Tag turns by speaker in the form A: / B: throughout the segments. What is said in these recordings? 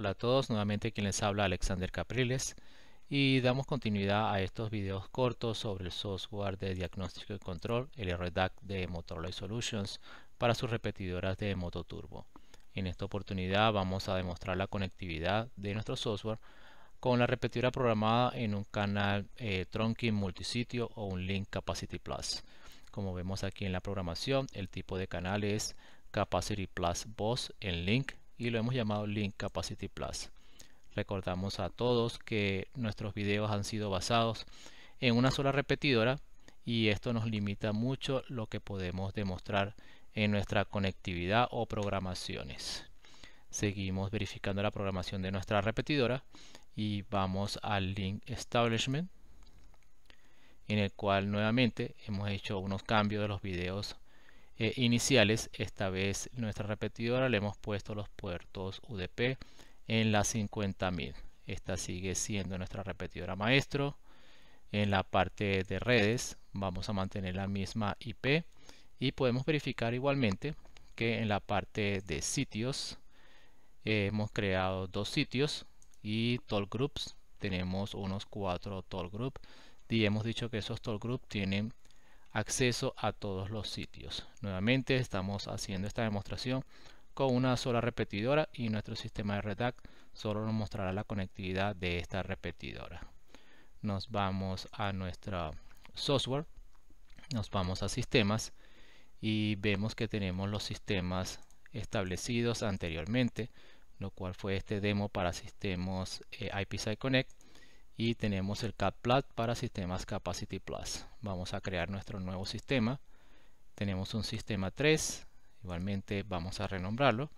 A: Hola a todos, nuevamente quien les habla Alexander Capriles y damos continuidad a estos videos cortos sobre el software de diagnóstico y control, el RDAC de Motorola Solutions para sus repetidoras de moto turbo En esta oportunidad vamos a demostrar la conectividad de nuestro software con la repetidora programada en un canal eh, trunking multisitio o un link Capacity Plus. Como vemos aquí en la programación, el tipo de canal es Capacity Plus boss en link y lo hemos llamado Link Capacity Plus. Recordamos a todos que nuestros videos han sido basados en una sola repetidora y esto nos limita mucho lo que podemos demostrar en nuestra conectividad o programaciones. Seguimos verificando la programación de nuestra repetidora y vamos al link establishment en el cual nuevamente hemos hecho unos cambios de los videos eh, iniciales. Esta vez nuestra repetidora le hemos puesto los puertos UDP en la 50.000. Esta sigue siendo nuestra repetidora maestro. En la parte de redes vamos a mantener la misma IP y podemos verificar igualmente que en la parte de sitios eh, hemos creado dos sitios y toll groups tenemos unos cuatro toll groups y hemos dicho que esos toll groups tienen acceso a todos los sitios. Nuevamente estamos haciendo esta demostración con una sola repetidora y nuestro sistema de redact solo nos mostrará la conectividad de esta repetidora. Nos vamos a nuestra software, nos vamos a sistemas y vemos que tenemos los sistemas establecidos anteriormente, lo cual fue este demo para sistemas IPSI eh, Connect y tenemos el CatPlat para sistemas Capacity Plus. Vamos a crear nuestro nuevo sistema. Tenemos un sistema 3, igualmente vamos a renombrarlo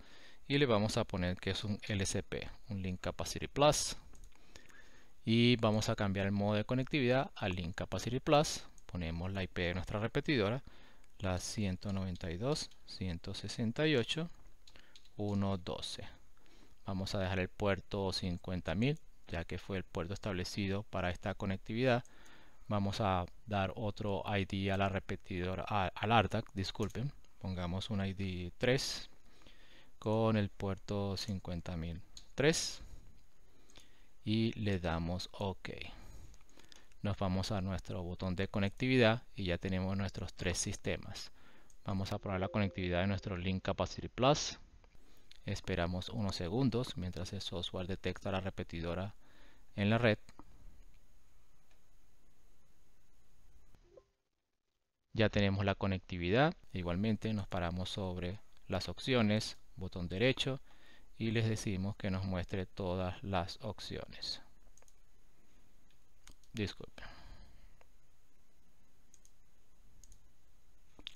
A: y le vamos a poner que es un LCP, un Link Capacity Plus. Y vamos a cambiar el modo de conectividad a Link Capacity Plus. Ponemos la IP de nuestra repetidora, la 192.168.112. Vamos a dejar el puerto 50.000 ya que fue el puerto establecido para esta conectividad. Vamos a dar otro ID a la repetidora, al ARTAC. disculpen. Pongamos un ID 3 con el puerto 50003 y le damos OK. Nos vamos a nuestro botón de conectividad y ya tenemos nuestros tres sistemas. Vamos a probar la conectividad de nuestro Link Capacity Plus. Esperamos unos segundos mientras el software detecta la repetidora en la red ya tenemos la conectividad igualmente nos paramos sobre las opciones botón derecho y les decimos que nos muestre todas las opciones disculpen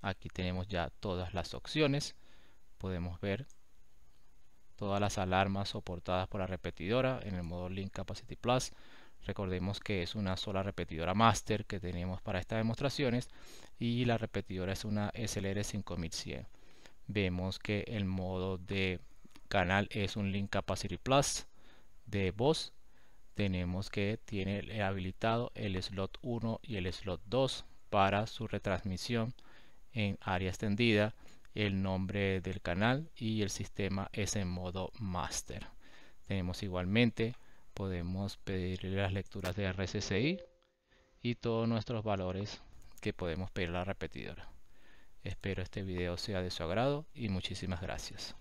A: aquí tenemos ya todas las opciones podemos ver todas las alarmas soportadas por la repetidora en el modo Link Capacity Plus. Recordemos que es una sola repetidora master que tenemos para estas demostraciones y la repetidora es una SLR 5100. Vemos que el modo de canal es un Link Capacity Plus de voz. Tenemos que tiene habilitado el slot 1 y el slot 2 para su retransmisión en área extendida el nombre del canal y el sistema es en modo master. Tenemos igualmente, podemos pedirle las lecturas de RSSI y todos nuestros valores que podemos pedir a la repetidora. Espero este video sea de su agrado y muchísimas gracias.